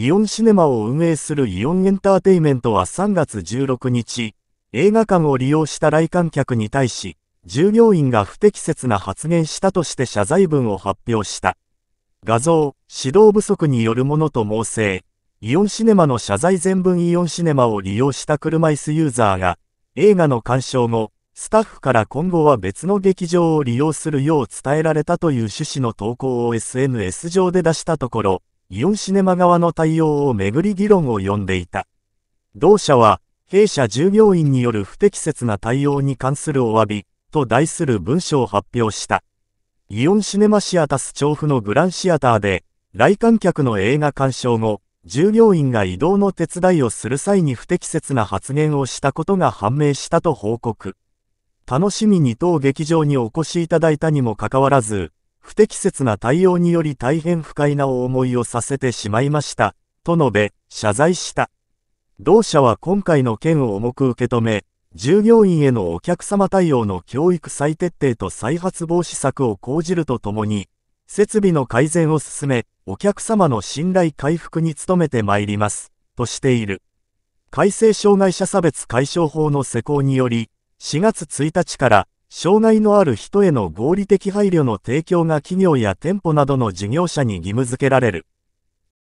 イオンシネマを運営するイオンエンターテイメントは3月16日、映画館を利用した来館客に対し、従業員が不適切な発言したとして謝罪文を発表した。画像、指導不足によるものと猛省。イオンシネマの謝罪全文イオンシネマを利用した車椅子ユーザーが、映画の鑑賞後、スタッフから今後は別の劇場を利用するよう伝えられたという趣旨の投稿を SNS 上で出したところ、イオンシネマ側の対応をめぐり議論を呼んでいた。同社は、弊社従業員による不適切な対応に関するお詫び、と題する文書を発表した。イオンシネマシアタス調布のグランシアターで、来館客の映画鑑賞後、従業員が移動の手伝いをする際に不適切な発言をしたことが判明したと報告。楽しみに当劇場にお越しいただいたにもかかわらず、不適切な対応により大変不快な思いをさせてしまいました、と述べ、謝罪した。同社は今回の件を重く受け止め、従業員へのお客様対応の教育再徹底と再発防止策を講じるとともに、設備の改善を進め、お客様の信頼回復に努めてまいります、としている。改正障害者差別解消法の施行により、4月1日から、障害のある人への合理的配慮の提供が企業や店舗などの事業者に義務付けられる。